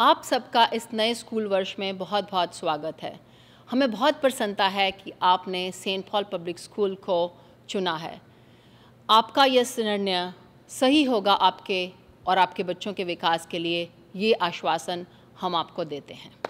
आप सबका इस नए स्कूल वर्ष में बहुत बहुत स्वागत है हमें बहुत प्रसन्नता है कि आपने सेंट पॉल पब्लिक स्कूल को चुना है आपका यह निर्णय सही होगा आपके और आपके बच्चों के विकास के लिए ये आश्वासन हम आपको देते हैं